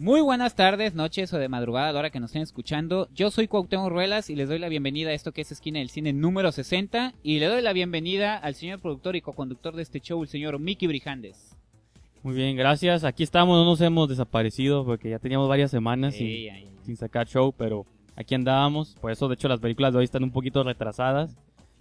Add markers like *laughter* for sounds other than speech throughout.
Muy buenas tardes, noches o de madrugada a la hora que nos estén escuchando. Yo soy Cuauhtémoc Ruelas y les doy la bienvenida a esto que es Esquina del Cine número 60 y le doy la bienvenida al señor productor y coconductor de este show, el señor Mickey Brijandes. Muy bien, gracias. Aquí estamos, no nos hemos desaparecido porque ya teníamos varias semanas sin sacar show, pero aquí andábamos. Por eso, de hecho, las películas de hoy están un poquito retrasadas.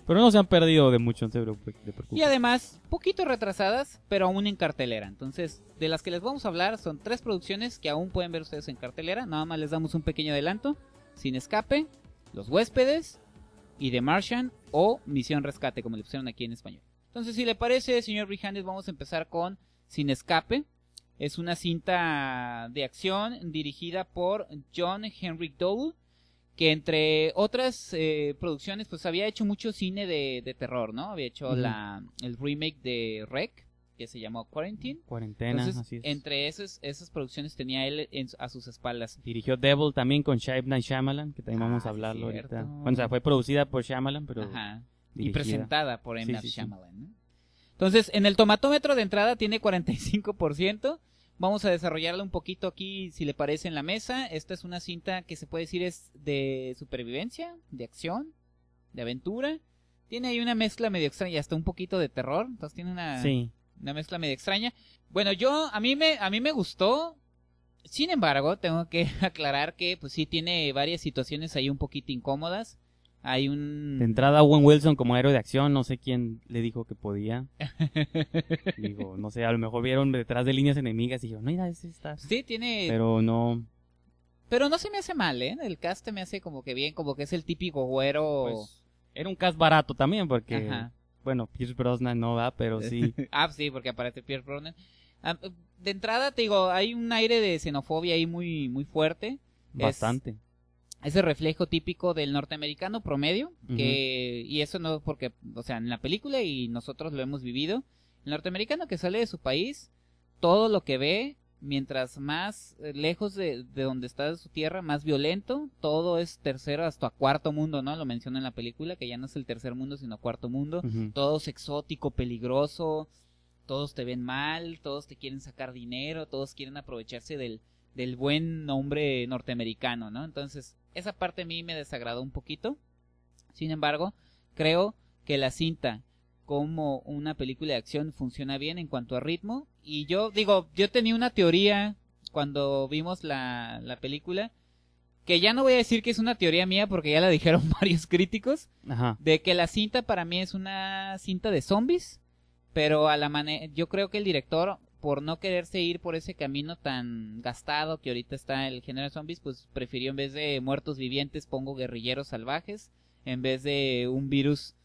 Pero no se han perdido de mucho, de se Y además, poquito retrasadas, pero aún en cartelera. Entonces, de las que les vamos a hablar son tres producciones que aún pueden ver ustedes en cartelera. Nada más les damos un pequeño adelanto. Sin escape, Los huéspedes y The Martian o Misión Rescate, como le pusieron aquí en español. Entonces, si le parece, señor Rihannes, vamos a empezar con Sin escape. Es una cinta de acción dirigida por John Henry Dowell que entre otras eh, producciones, pues había hecho mucho cine de, de terror, ¿no? Había hecho la, el remake de Rec, que se llamó Quarantine. Cuarentena, así es. Entre esas, esas producciones tenía él en, a sus espaldas. Dirigió Devil también con Shaib Shyamalan, que también vamos a ah, hablarlo ahorita. o sea, fue producida por Shyamalan, pero. Ajá. Y presentada por M. Shyamalan, Entonces, en el tomatómetro de entrada tiene 45%, Vamos a desarrollarla un poquito aquí, si le parece, en la mesa. Esta es una cinta que se puede decir es de supervivencia, de acción, de aventura. Tiene ahí una mezcla medio extraña, hasta un poquito de terror. Entonces tiene una, sí. una mezcla medio extraña. Bueno, yo, a mí me, a mí me gustó. Sin embargo, tengo que *laughs* aclarar que, pues sí, tiene varias situaciones ahí un poquito incómodas. Hay un... De entrada, Owen Wilson como héroe de acción, no sé quién le dijo que podía. *laughs* Digo, no sé, a lo mejor vieron detrás de líneas enemigas y dijeron, no, mira, ese está... Sí, tiene... Pero no... Pero no se me hace mal, ¿eh? El cast me hace como que bien, como que es el típico güero... Pues, era un cast barato también, porque... Ajá. Bueno, Pierce Brosnan no va, pero sí... *laughs* ah, sí, porque aparece Pierce Brosnan. Ah, de entrada, te digo, hay un aire de xenofobia ahí muy, muy fuerte. Bastante ese reflejo típico del norteamericano promedio, que, y eso no porque, o sea, en la película y nosotros lo hemos vivido, el norteamericano que sale de su país, todo lo que ve, mientras más eh, lejos de, donde está su tierra, más violento, todo es tercero hasta cuarto mundo, ¿no? Lo menciona en la película, que ya no es el tercer mundo, sino cuarto mundo, todo es exótico, peligroso, todos te ven mal, todos te quieren sacar dinero, todos quieren aprovecharse del, del buen nombre norteamericano, ¿no? Entonces, esa parte a mí me desagradó un poquito. Sin embargo, creo que la cinta como una película de acción funciona bien en cuanto a ritmo. Y yo digo, yo tenía una teoría cuando vimos la, la película, que ya no voy a decir que es una teoría mía porque ya la dijeron *laughs* varios críticos, de que la cinta para mí es una cinta de zombies, pero a la manera, yo creo que el director por no quererse ir por ese camino tan gastado que ahorita está el género de zombies, pues prefirió en vez de muertos vivientes pongo guerrilleros salvajes, en vez de un virus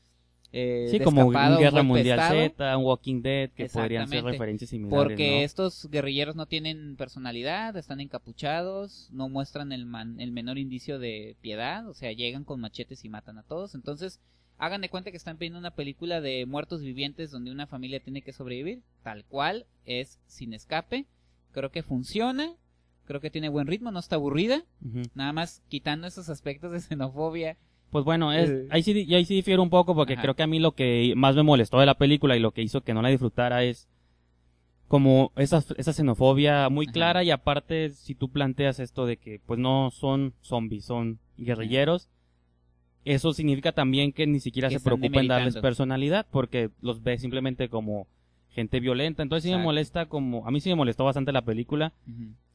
eh, sí, como Guerra Mundial Z, un Walking Dead, que podrían ser referencias similares. Porque estos guerrilleros no tienen personalidad, están encapuchados, no muestran el, el menor indicio de piedad, o sea, llegan con machetes y matan a todos. Entonces, Hagan de cuenta que están viendo una película de muertos vivientes donde una familia tiene que sobrevivir. Tal cual, es sin escape. Creo que funciona. Creo que tiene buen ritmo, no está aburrida. Nada más quitando esos aspectos de xenofobia. Pues bueno, es, eh. ahí, sí, ahí sí difiero un poco porque creo que a mí lo que más me molestó de la película y lo que hizo que no la disfrutara es como esa, esa xenofobia muy clara y aparte si tú planteas esto de que pues no son zombies, son guerrilleros eso significa también que ni siquiera se preocupa en darles personalidad porque los ve simplemente como gente violenta. Entonces sí me molesta como... A mí sí me molestó bastante la película.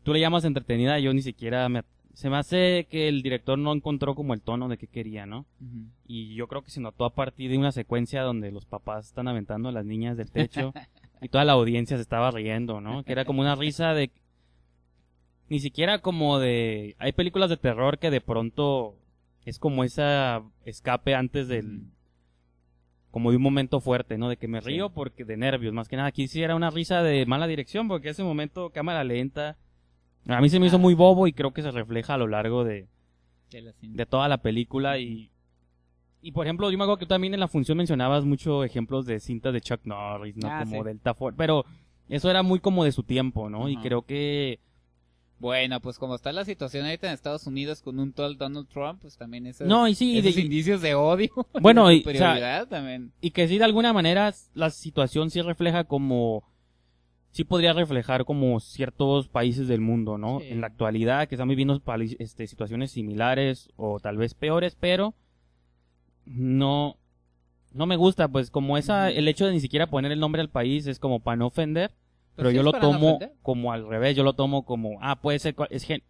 Tú le llamas entretenida, yo ni siquiera Se me hace que el director no encontró como el tono de que quería, ¿no? Y yo creo que se notó a partir de una secuencia donde los papás están aventando a las niñas del techo *laughs* y toda la audiencia se estaba riendo, ¿no? Que era como una risa de... Ni siquiera como de... Hay películas de terror que de pronto es como esa escape antes del como de un momento fuerte, ¿no? De que me río porque de nervios, más que nada. Aquí sí era una risa de mala dirección porque ese momento cámara lenta. A mí se me hizo ah. muy bobo y creo que se refleja a lo largo de, de, de toda la película y y por ejemplo, yo me acuerdo que tú también en la función mencionabas muchos ejemplos de cintas de Chuck Norris, ¿no? Ah, como Delta Force, pero eso era muy como de su tiempo, ¿no? Y creo que bueno, pues como está la situación ahorita en Estados Unidos con un tal Donald Trump, pues también esos, no, y indicios de odio. *laughs* Bueno, y, también. y que sí, de alguna manera, la situación sí refleja como... Sí podría reflejar como ciertos países del mundo, ¿no? En la actualidad, que están viviendo este, situaciones similares o tal vez peores, pero no... No me gusta, pues como esa, el hecho de ni siquiera poner el nombre al país es como para no ofender pero yo lo tomo como al revés, yo lo tomo como, ah, puede ser, es gen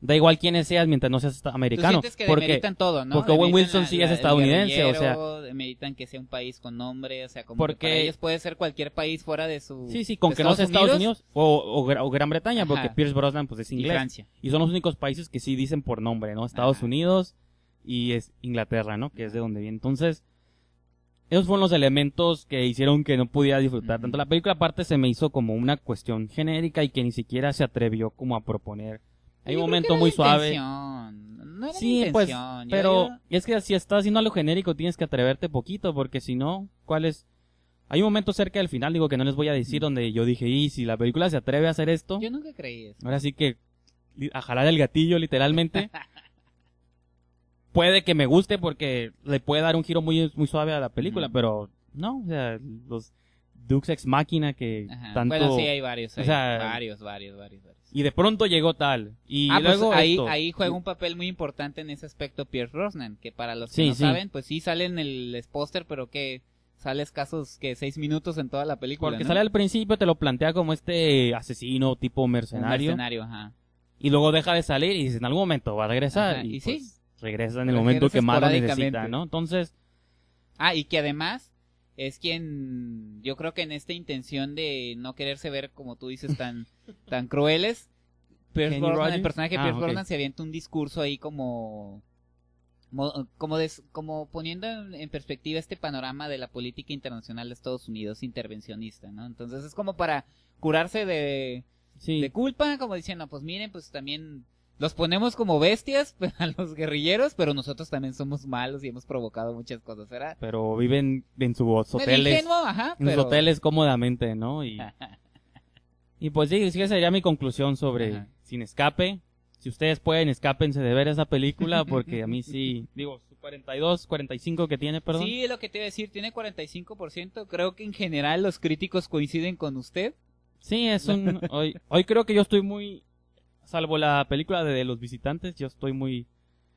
da igual quiénes seas mientras no seas americano. porque todo, Porque Owen Wilson sí es estadounidense, o sea. Meditan que sea un país con nombre, o sea, como porque, ellos puede ser cualquier país fuera de su. Sí, sí, con que no sea Estados Unidos, o, o, Gran Bretaña, porque Pierce Brosnan pues es inglés. Y son los únicos países que sí dicen por nombre, ¿no? Estados Unidos y es Inglaterra, ¿no? Que es de donde viene. Entonces, esos fueron los elementos que hicieron que no pudiera disfrutar tanto la película. Aparte se me hizo como una cuestión genérica y que ni siquiera se atrevió como a proponer. Hay un momento muy suave. No sí, pues, pero es que si estás haciendo algo genérico tienes que atreverte poquito porque si no, ¿cuál es? Hay un momento cerca del final, digo que no les voy a decir, donde yo dije, y si la película se atreve a hacer esto. Yo nunca creí eso. Ahora sí que a jalar el gatillo, literalmente. *laughs* puede que me guste porque le puede dar un giro muy, muy suave a la película, pero no, o sea, los Dukes Ex Máquina que tanto... Bueno, sí, hay varios, varios, varios, varios, Y de pronto llegó tal. Y ah, pues, luego ahí, ahí juega un papel muy importante en ese aspecto Pierce rosnan que para los que no saben, pues sí sale en el póster, pero que sale escasos que seis minutos en toda la película. Porque sale al principio, te lo plantea como este asesino tipo mercenario. Y luego deja de salir y en algún momento va a regresar. y, sí, pues regresa en el momento que más lo necesita, ¿no? Entonces... Ah, y que además es quien, yo creo que en esta intención de no quererse ver, como tú dices, tan, *laughs* tan crueles, pero el personaje de ah, Pierre se avienta un discurso ahí como como, des, como poniendo en, perspectiva este panorama de la política internacional de Estados Unidos intervencionista, ¿no? Entonces es como para curarse de, de culpa, como diciendo, pues miren, pues también los ponemos como bestias *laughs* a los guerrilleros, pero nosotros también somos malos y hemos provocado muchas cosas, ¿verdad? Pero viven en sus hoteles. en hoteles cómodamente, ¿no? Y, *laughs* y pues sí, esa sería mi conclusión sobre Sin Escape. Si ustedes pueden, escápense de ver esa película, *laughs* porque a mí sí, digo, su 42, 45 que tiene, perdón. Sí, lo que te iba a decir, tiene 45%. Creo que en general los críticos coinciden con usted. Sí, es un... hoy, hoy creo que yo estoy muy salvo la película de Los Visitantes, yo estoy muy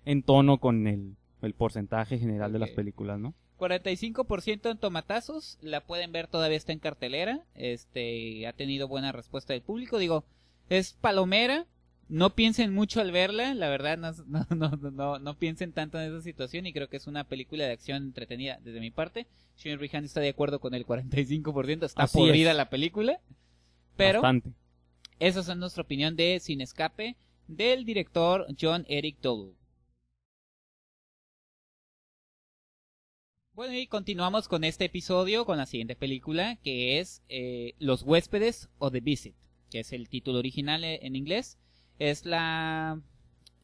en tono con el, porcentaje general de las películas, ¿no? 45% en tomatazos, la pueden ver todavía está en cartelera, este ha tenido buena respuesta del público, digo, es palomera, no piensen mucho al verla, la verdad no, *laughs* no, no, no, piensen tanto en esa situación y creo que es una película de acción entretenida desde mi parte. Shin Rihan está de acuerdo con el 45%, está podrida la película, pero esa es nuestra opinión de Sin Escape del director John Eric Dole. Bueno, y continuamos con este episodio con la siguiente película, que es eh, Los huéspedes o The Visit, que es el título original eh, en inglés. Es la,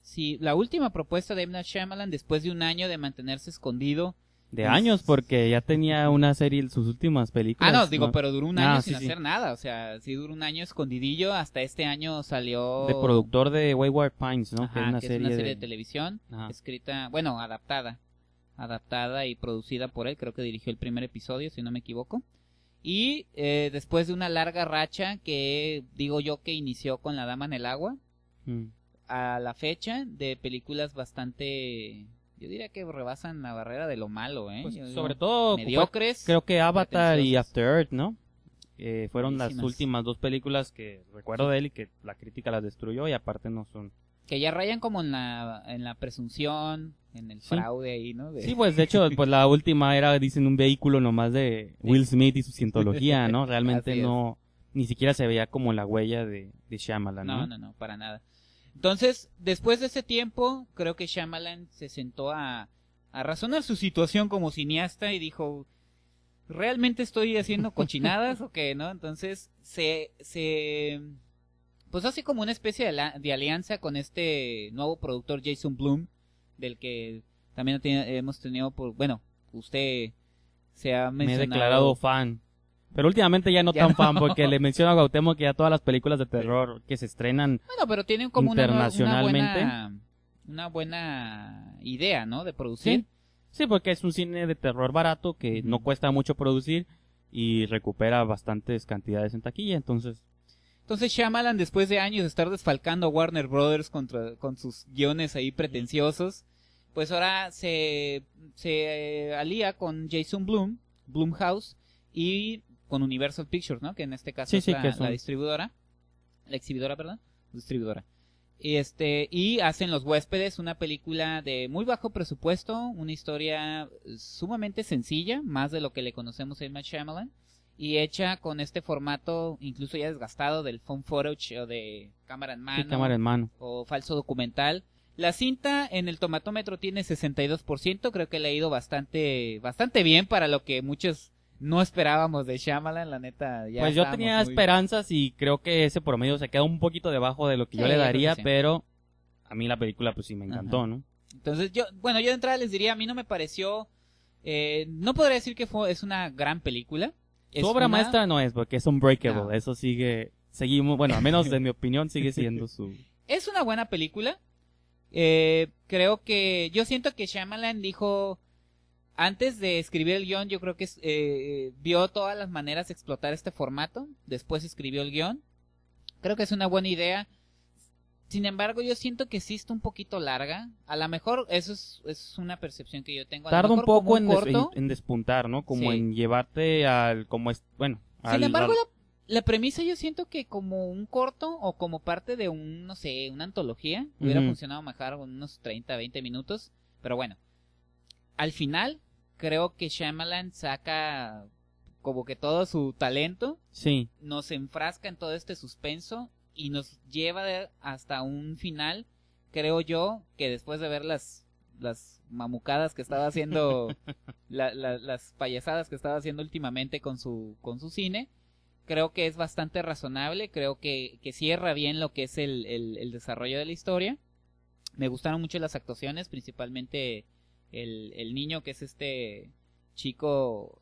si la última propuesta de Emma Shyamalan después de un año de mantenerse escondido de pues años porque ya tenía una serie sus últimas películas. Ah, no, digo, pero duró un ah, año sin hacer nada, o sea, sí duró un año escondidillo, hasta este año salió de productor de Wayward Pines, ¿no? que, es una, serie de, televisión escrita, bueno, adaptada, adaptada y producida por él, creo que dirigió el primer episodio, si no me equivoco. Y eh, después de una larga racha que digo yo que inició con La Dama en el Agua, mm. a la fecha de películas bastante yo diría que rebasan la barrera de lo malo, ¿eh? Pues, sobre todo, pues, mediocres. Creo que Avatar y After Earth, ¿no? Eh, fueron las últimas dos películas que recuerdo de él y que la crítica las destruyó y aparte no son. Que ya rayan como en la, en la presunción, en el fraude ahí, ¿no? Sí, pues de hecho, pues la última era, dicen, un vehículo nomás de Will Smith y su cientología, ¿no? *laughs* Realmente no, ni siquiera se veía como la huella de, de Shyamalan, ¿no? No, no, no, para nada. Entonces, después de ese tiempo, creo que Shyamalan se sentó a, razonar su situación como cineasta y dijo, ¿realmente estoy haciendo cochinadas o qué, no? Entonces, se, se, pues hace como una especie de, de alianza con este nuevo productor Jason Bloom, del que también hemos tenido, por, bueno, usted se ha mencionado. Me he declarado fan. Pero últimamente ya no tan fan porque le *laughs* menciona a Gautemo que ya todas las películas de terror que se estrenan bueno, pero tienen como Una, buena, idea, ¿no? De producir. ¿Sí? porque es un cine de terror barato que no cuesta mucho producir y recupera bastantes cantidades en taquilla, entonces. Entonces Shyamalan, después de años de estar desfalcando a Warner Brothers contra, con sus guiones ahí pretenciosos, pues ahora se, se eh, alía con Jason Bloom, House, y con Universal Pictures, ¿no? Que en este caso es, la, distribuidora, la exhibidora, perdón, distribuidora. Este, y hacen Los Huéspedes, una película de muy bajo presupuesto, una historia sumamente sencilla, más de lo que le conocemos en Emma y hecha con este formato incluso ya desgastado del phone footage o de cámara en mano, cámara en mano. o falso documental. La cinta en el tomatómetro tiene 62%, creo que le ha ido bastante, bastante bien para lo que muchos no esperábamos de Shyamalan, la neta. Ya pues yo tenía esperanzas y creo que ese promedio se queda un poquito debajo de lo que yo le daría, pero a mí la película pues sí me encantó, ¿no? Entonces yo, bueno, yo de entrada les diría, a mí no me pareció, eh, no podría decir que fue, es una gran película. su obra maestra no es, porque es un breakable, eso sigue, seguimos, bueno, al menos de mi *laughs* opinión sigue siendo su... Es una buena película, eh, creo que, yo siento que Shyamalan dijo, antes de escribir el guión, yo creo que eh, eh, vio todas las maneras de explotar este formato. Después escribió el guión. Creo que es una buena idea. Sin embargo, yo siento que sí está un poquito larga. A lo mejor, eso es, una percepción que yo tengo. Tarda un poco en, despuntar, ¿no? Como en llevarte al. como es, Bueno. Sin embargo, la, premisa yo siento que como un corto o como parte de un, no sé, una antología, hubiera funcionado mejor unos 30, 20 minutos. Pero bueno. Al final, creo que Shyamalan saca como que todo su talento. Sí. Nos enfrasca en todo este suspenso y nos lleva hasta un final, creo yo, que después de ver las, las mamucadas que estaba haciendo, *laughs* las payasadas que estaba haciendo últimamente con su, con su cine, creo que es bastante razonable, creo que, que cierra bien lo que es el, el desarrollo de la historia. Me gustaron mucho las actuaciones, principalmente el, el niño que es este chico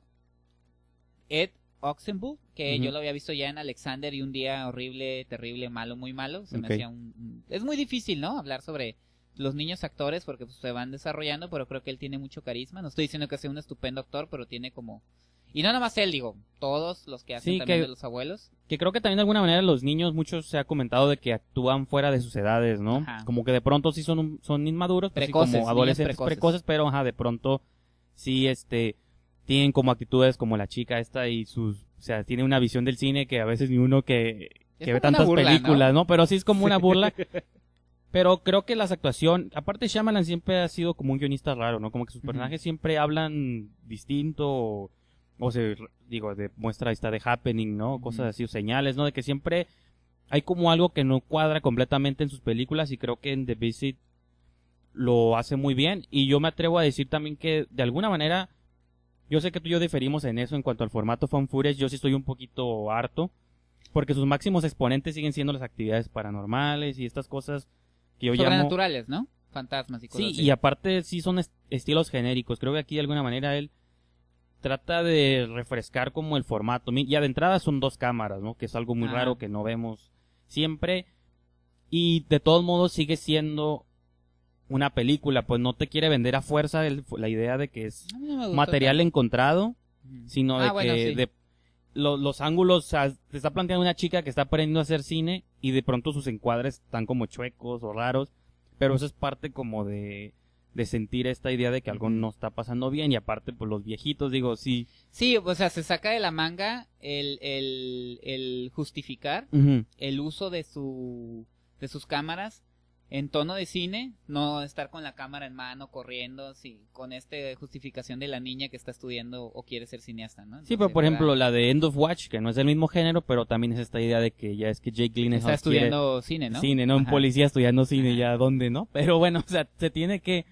Ed Oxenbull, que yo lo había visto ya en Alexander y un día horrible, terrible, malo, muy malo. Se me hacía un... Es muy difícil, ¿no? Hablar sobre los niños actores porque pues, se van desarrollando, pero creo que él tiene mucho carisma. No estoy diciendo que sea un estupendo actor, pero tiene como y no nada más él, digo, todos los que hacen también de los abuelos. Que creo que también de alguna manera los niños, muchos se ha comentado de que actúan fuera de sus edades, ¿no? Como que de pronto sí son, son inmaduros, pues, precoces, como adolescentes precoces. pero ajá, de pronto sí, este, tienen como actitudes como la chica esta y sus, o sea, tiene una visión del cine que a veces ni uno que, ve tantas películas, ¿no? Pero sí es como una burla. *laughs* Pero creo que las actuaciones, aparte Shyamalan siempre ha sido como un guionista raro, ¿no? Como que sus personajes siempre hablan distinto, o se digo de muestra está de happening no cosas así señales no de que siempre hay como algo que no cuadra completamente en sus películas y creo que en The Visit lo hace muy bien y yo me atrevo a decir también que de alguna manera yo sé que tú y yo diferimos en eso en cuanto al formato fan yo sí estoy un poquito harto porque sus máximos exponentes siguen siendo las actividades paranormales y estas cosas que yo sobrenaturales no fantasmas y cosas sí y aparte sí son estilos genéricos creo que aquí de alguna manera él trata de refrescar como el formato. Ya de entrada son dos cámaras, ¿no? Que es algo muy raro que no vemos siempre. Y de todos modos sigue siendo una película, pues no te quiere vender a fuerza la idea de que es material encontrado, sino ah, de que los ángulos, o te está planteando una chica que está aprendiendo a hacer cine y de pronto sus encuadres están como chuecos o raros, pero eso es parte como de de sentir esta idea de que algo no está pasando bien y aparte pues los viejitos digo sí sí o sea se saca de la manga el, el, justificar el uso de su de sus cámaras en tono de cine no estar con la cámara en mano corriendo sí, con esta justificación de la niña que está estudiando o quiere ser cineasta no sí pero por ejemplo la de End of Watch que no es del mismo género pero también es esta idea de que ya es que Jake Gyllenhaal está estudiando cine no cine no un policía estudiando cine ya dónde no pero bueno o sea se tiene que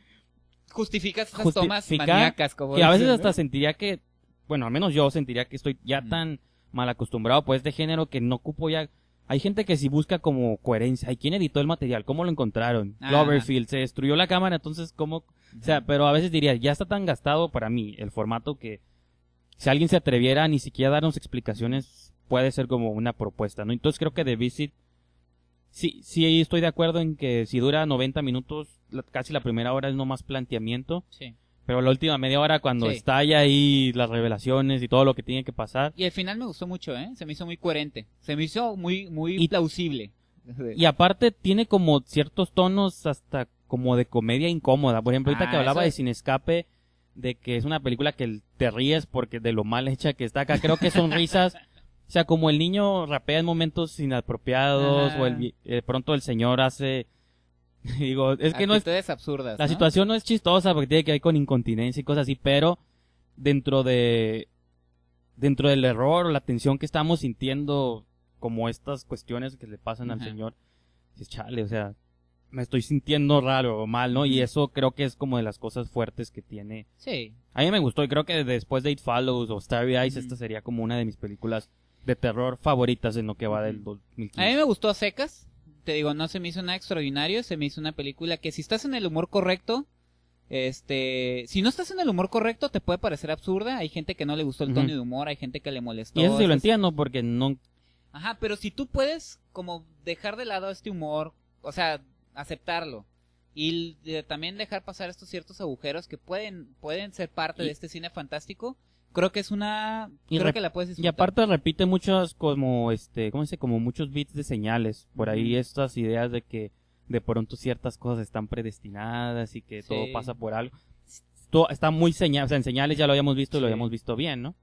justificas justo más tomas maníacas, como Y a veces hasta sentiría que, bueno, al menos yo sentiría que estoy ya tan mal acostumbrado, pues, de género que no ocupo ya. Hay gente que si busca como coherencia. ¿Y quién editó el material? ¿Cómo lo encontraron? Gloverfield ah. se destruyó la cámara, entonces, ¿cómo? O sea, pero a veces diría, ya está tan gastado para mí el formato que si alguien se atreviera ni siquiera darnos explicaciones, puede ser como una propuesta, ¿no? Entonces creo que The Visit sí, sí estoy de acuerdo en que si dura 90 minutos, casi la primera hora es no más planteamiento. Sí. Pero la última media hora cuando estalla ahí las revelaciones y todo lo que tiene que pasar. Y al final me gustó mucho, ¿eh? Se me hizo muy coherente. Se me hizo muy, muy plausible. Y aparte tiene como ciertos tonos hasta como de comedia incómoda. Por ejemplo, ahorita que ah, hablaba de Sin Escape, de que es una película que te ríes porque de lo mal hecha que está acá. Creo que son risas *laughs* sea, como el niño rapea en momentos inapropiados, o el, pronto el señor hace... *laughs* Digo, es que no es... absurdas. La situación no es chistosa porque tiene que ver con incontinencia y cosas así, pero dentro de... Dentro del error, o la tensión que estamos sintiendo, como estas cuestiones que le pasan al señor, chale, o sea, me estoy sintiendo raro o mal, ¿no? Y eso creo que es como de las cosas fuertes que tiene. Sí. A mí me gustó y creo que después de It Follows o Starry Eyes, esta sería como una de mis películas de terror favoritas en lo que va del 2015. A mí me gustó a secas. Te digo, no se me hizo nada extraordinario. Se me hizo una película que si estás en el humor correcto, este, si no estás en el humor correcto, te puede parecer absurda. Hay gente que no le gustó el tono de humor, hay gente que le molestó. Y eso sí lo entiendo porque no. Ajá, pero si tú puedes como dejar de lado este humor, o sea, aceptarlo y también dejar pasar estos ciertos agujeros que pueden pueden ser parte de este cine fantástico creo que es una creo que la puedes disfrutar. y aparte repite muchas como este cómo se como muchos bits de señales por ahí estas ideas de que de pronto ciertas cosas están predestinadas y que todo pasa por algo todo está muy señal o sea en señales ya lo habíamos visto y lo habíamos visto bien no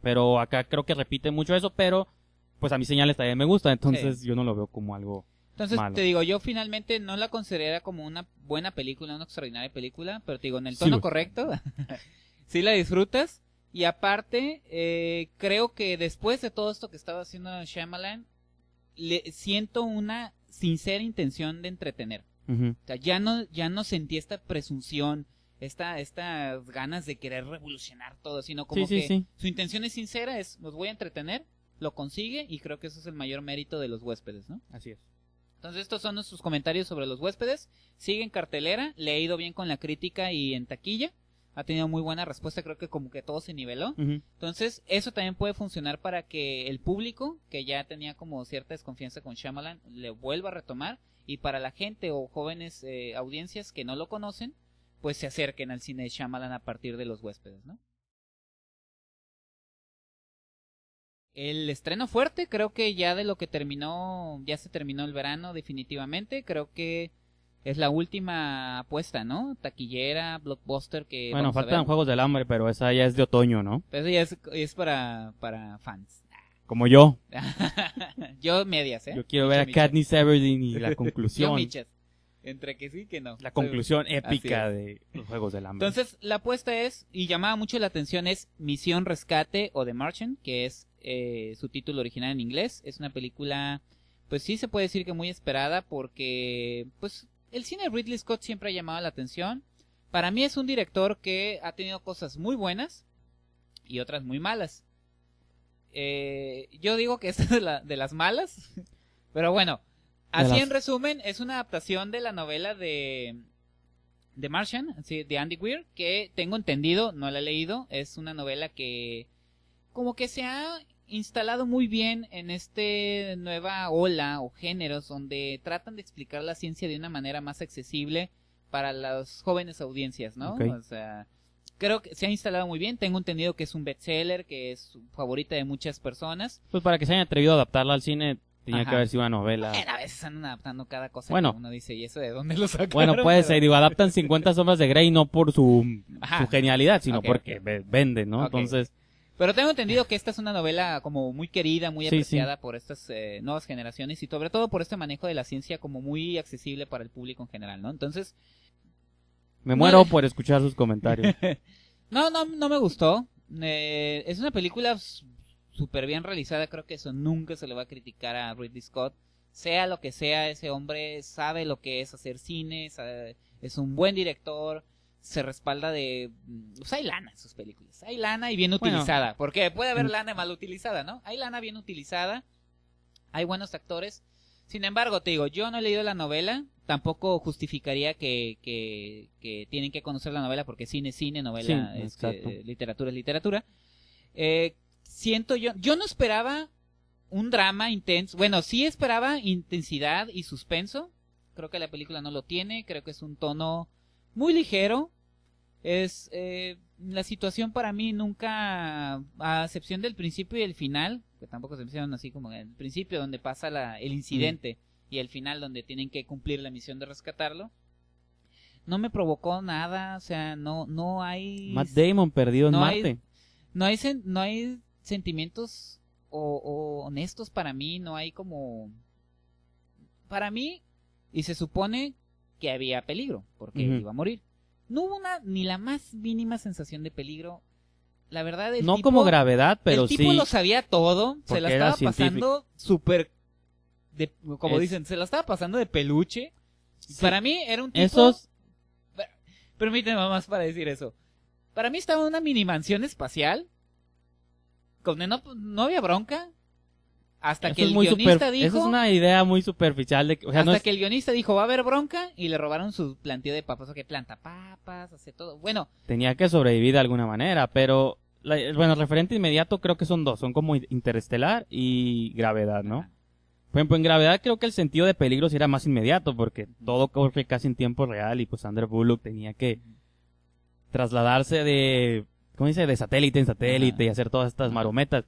pero acá creo que repite mucho eso pero pues a mí señales también me gusta entonces yo no lo veo como algo entonces te digo, yo finalmente no la consideraría como una buena película, una extraordinaria película, pero te digo, en el tono correcto, *laughs* sí la disfrutas, y aparte, eh, creo que después de todo esto que estaba haciendo Shyamalan, le siento una sincera intención de entretener. O sea, ya no, ya no sentí esta presunción, esta, estas ganas de querer revolucionar todo, sino como que su intención es sincera, es los voy a entretener, lo consigue y creo que eso es el mayor mérito de los huéspedes, ¿no? Así es. Entonces estos son sus comentarios sobre los huéspedes. Sigue en cartelera, le he ido bien con la crítica y en taquilla ha tenido muy buena respuesta, creo que como que todo se niveló. Entonces, eso también puede funcionar para que el público, que ya tenía como cierta desconfianza con Shyamalan, le vuelva a retomar y para la gente o jóvenes eh, audiencias que no lo conocen, pues se acerquen al cine de Shyamalan a partir de los huéspedes, ¿no? El estreno fuerte, creo que ya de lo que terminó, ya se terminó el verano definitivamente, creo que es la última apuesta, ¿no? Taquillera, blockbuster que... Bueno, faltan Juegos del Hambre, pero esa ya es de otoño, ¿no? Pero esa ya es, para, para fans. Como yo. *laughs* yo medias, ¿eh? Yo quiero ver a Katniss Everdeen y la *laughs* conclusión. yo Entre que sí que no. La conclusión épica de Juegos del Hambre. Entonces, la apuesta es, y llamaba mucho la atención, es Misión Rescate o The Martian, que es eh, su título original en inglés. Es una película, pues sí se puede decir que muy esperada porque, pues el cine de Ridley Scott siempre ha llamado la atención. Para mí es un director que ha tenido cosas muy buenas y otras muy malas. Eh, yo digo que esta *laughs* es de, las malas, *laughs* pero bueno, así en resumen, es una adaptación de la novela de, de Martian, sí, de Andy Weir, que tengo entendido, no la he leído, es una novela que como que se ha instalado muy bien en este nueva ola o géneros donde tratan de explicar la ciencia de una manera más accesible para las jóvenes audiencias, ¿no? O sea, creo que se ha instalado muy bien. Tengo entendido que es un bestseller, que es favorita de muchas personas. Pues para que se hayan atrevido a adaptarla al cine, tenía que haber sido una novela. a veces andan adaptando cada cosa bueno. uno dice, ¿y eso de dónde lo sacaron? Bueno, puede ser. adaptan 50 sombras de Grey no por su, genialidad, sino porque venden, ¿no? Entonces... Pero tengo entendido que esta es una novela como muy querida, muy apreciada por estas eh, nuevas generaciones y sobre todo por este manejo de la ciencia como muy accesible para el público en general, ¿no? Entonces... Me muero por escuchar sus comentarios. *laughs* no, no, no me gustó. Eh, es una película súper bien realizada, creo que eso nunca se le va a criticar a Ridley Scott. Sea lo que sea, ese hombre sabe lo que es hacer cine, es un buen director, se respalda de... Mm, pues hay lana en sus películas. Hay lana y bien utilizada. porque puede haber mm. lana mal utilizada, ¿no? Hay lana bien utilizada. Hay buenos actores. Sin embargo, te digo, yo no he leído la novela. Tampoco justificaría que, que, tienen que conocer la novela porque cine es cine, novela es este, literatura es literatura. Eh, siento yo... Yo no esperaba un drama intenso. Bueno, sí esperaba intensidad y suspenso. Creo que la película no lo tiene. Creo que es un tono muy ligero. Es eh, la situación para mí nunca, a excepción del principio y el final, que tampoco se hicieron así como el principio donde pasa el incidente mm. y el final donde tienen que cumplir la misión de rescatarlo. No me provocó nada, o sea, no, no hay. Matt Damon perdido no en Marte. no hay, no hay sentimientos o honestos para mí, no hay como. Para mí, y se supone que había peligro, porque iba a morir. No hubo una, ni la más mínima sensación de peligro. La verdad es No como gravedad, pero el tipo lo sabía todo, se la estaba pasando súper. Como dicen, se la estaba pasando de peluche. Para mí era un tipo. Permíteme más para decir eso. Para mí estaba en una mini mansión espacial. Con no había bronca. Hasta que el guionista dijo. es una idea muy superficial. De, o hasta que el guionista dijo, va a haber bronca, y le robaron su plantilla de papas. O que planta papas, hace todo. Bueno. Tenía que sobrevivir de alguna manera, pero. La, bueno, referente inmediato creo que son dos. Son como interestelar y gravedad, ¿no? Bueno, Por ejemplo, en gravedad creo que el sentido de peligro sí era más inmediato, porque todo corre casi en tiempo real y pues Andrew Bullock tenía que trasladarse de, ¿cómo dice?, de satélite en satélite y hacer todas estas marometas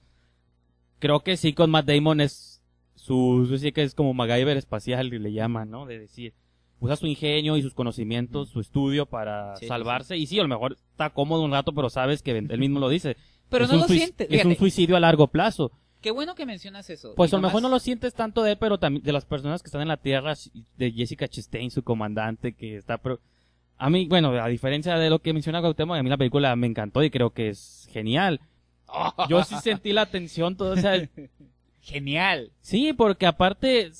creo que sí con Matt Damon es su, sí que es como MacGyver espacial le llaman, ¿no? De decir, usa su ingenio y sus conocimientos, su estudio para salvarse y sí, a lo mejor está cómodo un rato, pero sabes que él mismo lo dice. *laughs* Pero no lo sientes. Es un suicidio a largo plazo. Qué bueno que mencionas eso. Pues a lo mejor no lo sientes tanto de él, pero también de las personas que están en la Tierra, de Jessica Chastain, su comandante, que está... A mí, bueno, a diferencia de lo que menciona Gautemo, a mí la película me encantó y creo que es genial. *laughs* Yo sí sentí la tensión, todo, *laughs* genial. Sí, porque aparte,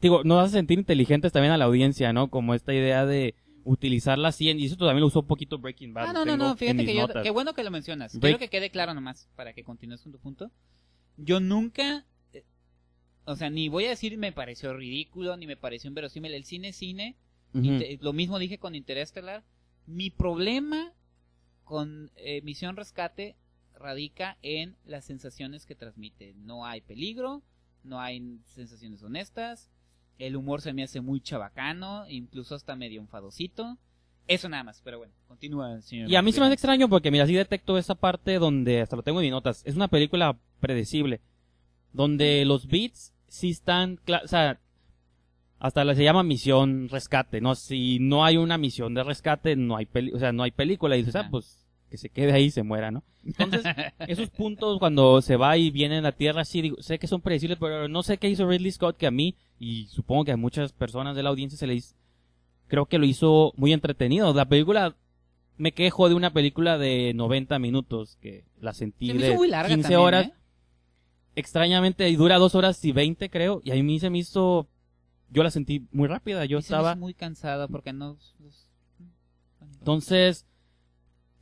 digo, nos hace sentir inteligentes también a la audiencia, ¿no? Como esta idea de utilizarla la y eso también lo usó un poquito Breaking Bad. Ah, no, no, no, fíjate que yo, qué bueno que lo mencionas. Quiero que quede claro nomás, para que continúes con tu punto. Yo nunca, eh, o sea, ni voy a decir me pareció ridículo, ni me pareció inverosímil. El cine cine, lo mismo dije con Interestelar. Mi problema con eh, Misión Rescate radica en las sensaciones que transmite. No hay peligro, no hay sensaciones honestas, el humor se me hace muy chabacano, incluso hasta medio enfadocito. Eso nada más, pero bueno, continúa, señor. Y a mí se me hace extraño porque, mira, sí detecto esa parte donde, hasta lo tengo en mis notas, es una película predecible, donde los beats sí están, o sea, hasta se llama misión rescate, ¿no? Si no hay una misión de rescate, no hay, o sea, no hay película. Y dices, ah, pues que se quede ahí y se muera, ¿no? Entonces, *laughs* esos puntos cuando se va y viene a la Tierra, sí, digo, sé que son predecibles, pero no sé qué hizo Ridley Scott que a mí, y supongo que a muchas personas de la audiencia se le hizo Creo que lo hizo muy entretenido. La película me quejo de una película de 90 minutos que la sentí de muy larga 15 horas. ¿eh? Extrañamente, Extrañamente dura 2 horas y 20 creo y a mí se me hizo yo la sentí muy rápida, yo estaba muy cansada porque no pues, Entonces,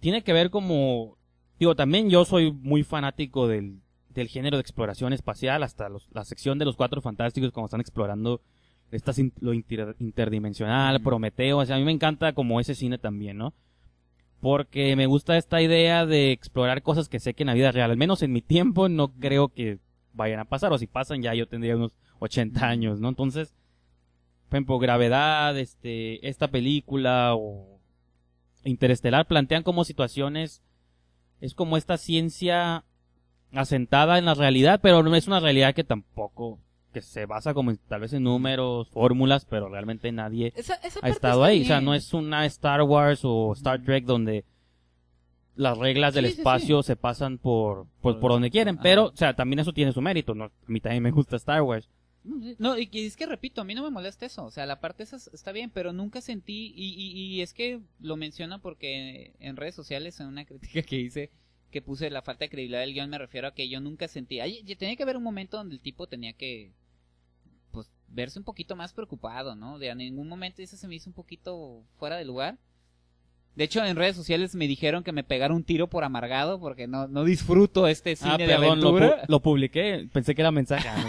tiene que ver como, digo, también yo soy muy fanático del, del género de exploración espacial, hasta la sección de los cuatro fantásticos cuando están explorando estas lo interdimensional, Prometeo, o sea, a mí me encanta como ese cine también, ¿no? Porque me gusta esta idea de explorar cosas que sé que en la vida real, al menos en mi tiempo, no creo que vayan a pasar, o si pasan ya yo tendría unos 80 años, ¿no? Entonces, por Gravedad, este, esta película, o Interestelar plantean como situaciones, es como esta ciencia asentada en la realidad, pero no es una realidad que tampoco que se basa como tal vez en números, fórmulas, pero realmente nadie ha estado ahí. O sea, no es una Star Wars o Star Trek donde las reglas del espacio se pasan por, por, donde quieren, pero, o sea, también eso tiene su mérito, A mí también me gusta Star Wars. No, y, es que repito, a mí no me molesta eso. O sea, la parte esa está bien, pero nunca sentí. Y, y, es que lo menciona porque en redes sociales, en una *laughs* crítica que hice, que puse la falta de credibilidad del guión, me refiero a que yo nunca sentí. Ay, tenía que haber un momento donde el tipo tenía que. Pues verse un poquito más preocupado, ¿no? De a ningún momento eso se me hizo un poquito fuera de lugar. De hecho, en redes sociales me dijeron que me pegara un tiro por amargado porque no, no disfruto este ah, cine de aventura. Lo, publiqué, pensé que era mensaje. Ah,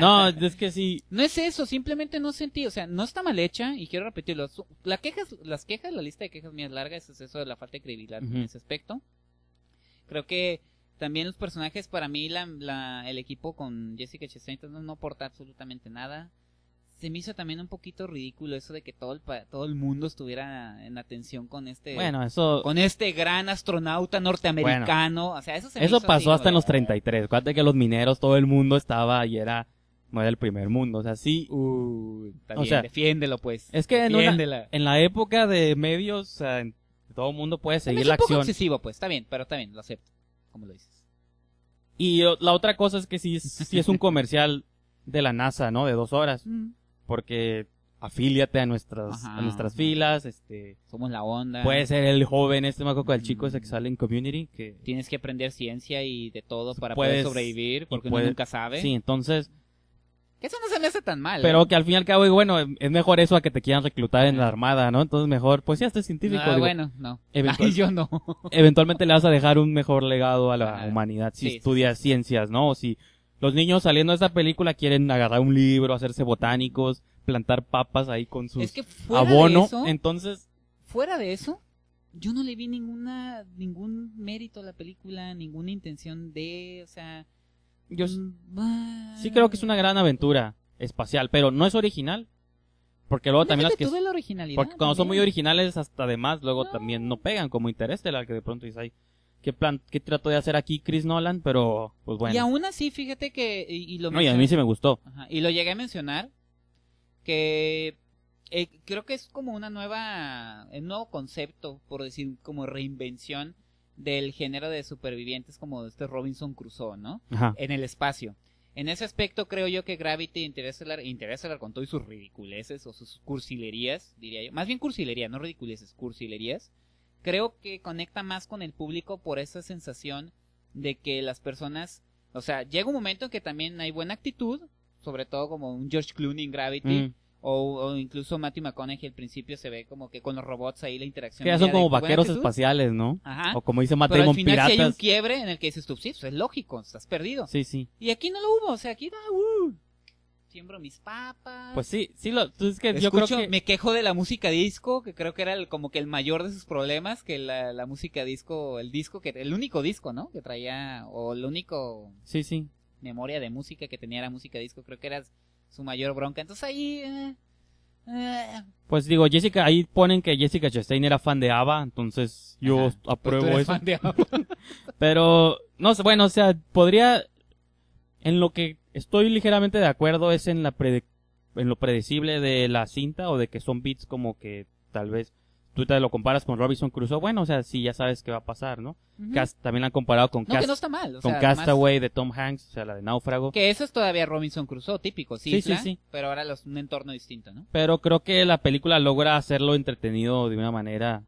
no, es *laughs* no, es que sí. No es eso, simplemente no sentí, o sea, no está mal hecha y quiero repetirlo. La quejas, las quejas, la lista de quejas mías larga es eso de la falta de credibilidad en ese aspecto. Creo que también los personajes, para mí, la, el equipo con Jessica Chastain no aporta absolutamente nada se me hizo también un poquito ridículo eso de que todo el, todo el mundo estuviera en atención con este bueno, eso, con este gran astronauta norteamericano. o sea, eso se me Eso pasó hasta en los 33. Acuérdate que los mineros, todo el mundo estaba y era no era el primer mundo, o sea, sí. Uh, o sea, defiéndelo pues. Es que en, en, la época de medios, o sea, todo el mundo puede seguir la un acción. Poco excesivo, pues, está bien, pero está lo acepto, como lo dices. Y la otra cosa es que sí, sí es un *laughs* comercial de la NASA, ¿no? De dos horas. Mm porque afíliate a nuestras, a nuestras filas, este... Somos la onda. Puede ser el joven, este me acuerdo el chico ese que sale en Community, que... Tienes que aprender ciencia y de todo para poder sobrevivir, porque uno nunca sabe. Sí, entonces... eso no se me hace tan mal. Pero ¿eh? que al fin y al cabo, bueno, es mejor eso a que te quieran reclutar en la armada, ¿no? Entonces mejor, pues ya estás científico. Ah, bueno, no. *laughs* Ay, yo no. eventualmente le vas a dejar un mejor legado a la humanidad si estudias ciencias, ¿no? O si los niños saliendo de esta película quieren agarrar un libro, hacerse botánicos, plantar papas ahí con su abono. Entonces, fuera de eso, yo no le vi ninguna ningún mérito a la película, ninguna intención de, o sea, yo mm, sí creo que es una gran aventura espacial, pero no es original. Porque luego también las que la porque cuando son muy originales hasta además luego también no pegan como interés la que de pronto dice ahí qué, plan, qué trató de hacer aquí Chris Nolan, pero pues bueno. Y aún así, fíjate que... Y, lo no, y a mí sí me gustó. y lo llegué a mencionar, que eh, creo que es como una nueva, un nuevo concepto, por decir, como reinvención del género de supervivientes como este Robinson Crusoe, ¿no? En el espacio. En ese aspecto creo yo que Gravity interesa con todo y sus ridiculeces o sus cursilerías, diría yo. Más bien cursilería, no ridiculeces, cursilerías creo que conecta más con el público por esa sensación de que las personas, o sea, llega un momento en que también hay buena actitud, sobre todo como un George Clooney en Gravity. Mm. O, o, incluso Matthew McConaughey al principio se ve como que con los robots ahí la interacción. Que son como vaqueros pues espaciales, ¿no? O como dice Matt Pero al final hay un quiebre en el que dices tú, sí, pues es lógico, estás perdido. Sí, sí. Y aquí no lo hubo, o sea, aquí da ah, uh, siembro mis papas. Pues sí, sí, lo, es que yo creo que... me quejo de la música disco, que creo que era como que el mayor de sus problemas, que la, música disco, el disco, que el único disco, ¿no? Que traía, o el único... Sí, sí. Memoria de música que tenía era música disco, creo que era su mayor bronca. Entonces ahí... Eh, eh. Pues digo, Jessica, ahí ponen que Jessica Chastain era fan de ABBA, entonces yo pues apruebo eso. *laughs* Pero, no sé, bueno, o sea, podría en lo que estoy ligeramente de acuerdo es en la en lo predecible de la cinta o de que son beats como que tal vez tú te lo comparas con Robinson Crusoe, bueno, o sea, sí ya sabes qué va a pasar, ¿no? también la han comparado con Castaway de Tom Hanks, o sea, la de Náufrago. Que eso es todavía Robinson Crusoe típico, sí, sí sí, sí, pero ahora es un entorno distinto, ¿no? Pero creo que la película logra hacerlo entretenido de una manera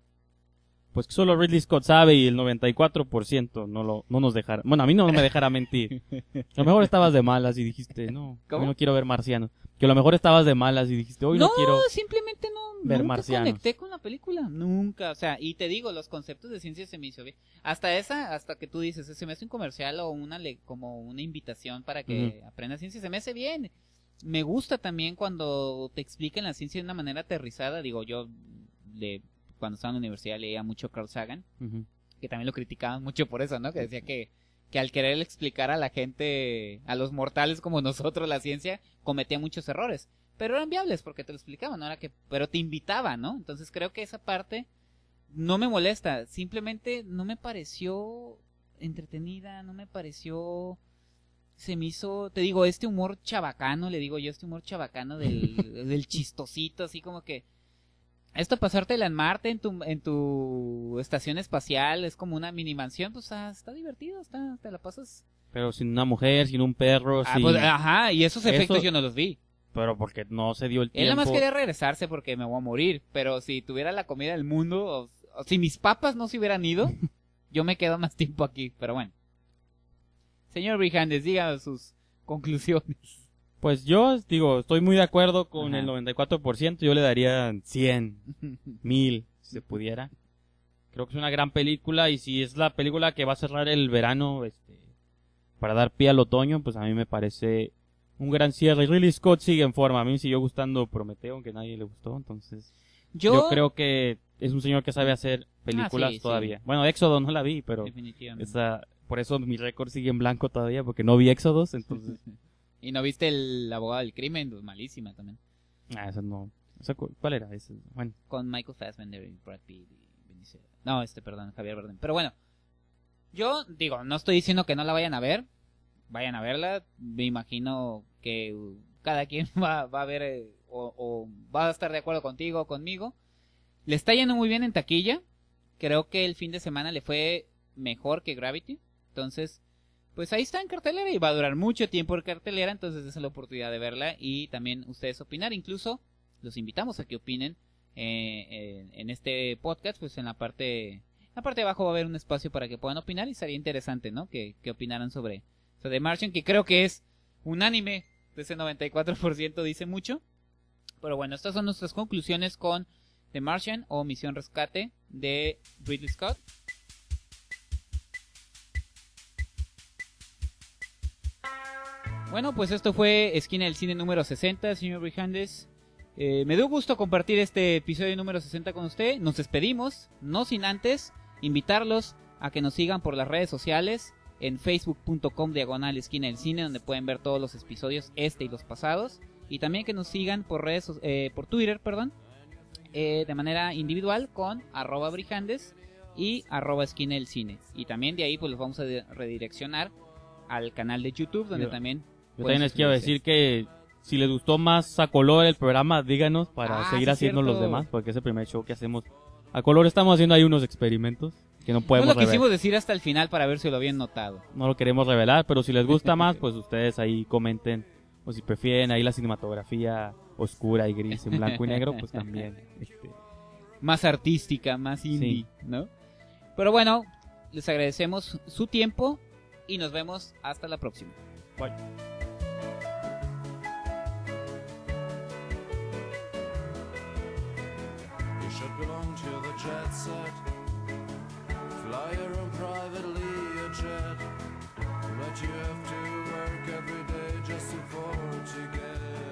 pues que solo Ridley Scott sabe y el 94% no lo no nos dejará. Bueno, a mí no me dejará mentir. A lo mejor estabas de malas y dijiste, no, no quiero ver marcianos. Que a lo mejor estabas de malas y dijiste, hoy no, quiero. No, simplemente no ver nunca conecté con la película. Nunca, o sea, y te digo, los conceptos de ciencia se me hizo bien. Hasta esa, hasta que tú dices, se me hace un comercial o una como una invitación para que aprenda aprendas ciencia, se me hace bien. Me gusta también cuando te explican la ciencia de una manera aterrizada. Digo, yo le cuando estaba en la universidad leía mucho Carl Sagan, que también lo criticaban mucho por eso, ¿no? Que decía que, que al querer explicar a la gente, a los mortales como nosotros la ciencia, cometía muchos errores. Pero eran viables porque te lo explicaban, ¿no? que, pero te invitaba, ¿no? Entonces creo que esa parte no me molesta, simplemente no me pareció entretenida, no me pareció se me hizo, te digo, este humor chabacano, le digo yo, este humor chabacano del, *laughs* del chistosito, así como que esto pasártela en Marte, en tu, en tu estación espacial, es como una mini mansión, pues ah, está divertido, está, te la pasas. Pero sin una mujer, sin un perro, ah, sin... Pues, ajá, y esos efectos yo no los vi. Pero porque no se dio el tiempo. Él nada más quería regresarse porque me voy a morir, pero si tuviera la comida del mundo, o, si mis papas no se hubieran ido, *laughs* yo me quedo más tiempo aquí, pero bueno. Señor Brijandes, diga sus conclusiones. Pues yo digo, estoy muy de acuerdo con el 94%, yo le daría 100, 1000, *laughs* si se pudiera. Creo que es una gran película y si es la película que va a cerrar el verano este, para dar pie al otoño, pues a mí me parece un gran cierre. Ridley Scott sigue en forma, a mí me siguió gustando Prometeo, aunque a nadie le gustó, entonces yo, creo que es un señor que sabe hacer películas ah, todavía. Bueno, Éxodo no la vi, pero por eso mi récord sigue en blanco todavía, porque no vi Éxodos, entonces... *laughs* Y no viste el abogado del crimen, pues, malísima también. Ah, eso no. ¿Cuál era? Eso, Con Michael Fassbender y Brad Pitt y Benicio. No, este, perdón, Javier Bardem. Pero bueno, yo digo, no estoy diciendo que no la vayan a ver. Vayan a verla. Me imagino que uh, cada quien *laughs* va, va a ver eh, o, o, va a estar de acuerdo contigo o conmigo. Le está yendo muy bien en taquilla. Creo que el fin de semana le fue mejor que Gravity. Entonces, pues ahí está en cartelera y va a durar mucho tiempo en cartelera, entonces es la oportunidad de verla y también ustedes opinar, incluso los invitamos a que opinen eh, en, este podcast, pues en la parte, en la parte de abajo va a haber un espacio para que puedan opinar y sería interesante, ¿no? Que, opinaran sobre, The Martian, que creo que es unánime, de ese 94% dice mucho, pero bueno, estas son nuestras conclusiones con The Martian o Misión Rescate de Ridley Scott. Bueno, pues esto fue Esquina del Cine número 60, señor Brijandes. Eh, me dio gusto compartir este episodio número 60 con usted. Nos despedimos, no sin antes invitarlos a que nos sigan por las redes sociales en facebook.com diagonal esquina del cine donde pueden ver todos los episodios este y los pasados y también que nos sigan por redes eh, por Twitter perdón eh, de manera individual con arroba brijandes y arroba esquina del cine y también de ahí pues los vamos a redireccionar al canal de YouTube donde también yo también les quiero decir que si les gustó más a color el programa, díganos para ah, seguir haciendo los demás, porque es el primer show que hacemos a color. Estamos haciendo ahí unos experimentos que no podemos No lo que quisimos decir hasta el final para ver si lo habían notado. No lo queremos revelar, pero si les gusta *laughs* más, pues ustedes ahí comenten. O si prefieren ahí la cinematografía oscura y gris en blanco y negro, pues *laughs* también. Este. Más artística, más indie, ¿no? Pero bueno, les agradecemos su tiempo y nos vemos hasta la próxima. Bye. should belong to the jet set. Fly your own privately a jet. But you have to work every day just to afford to get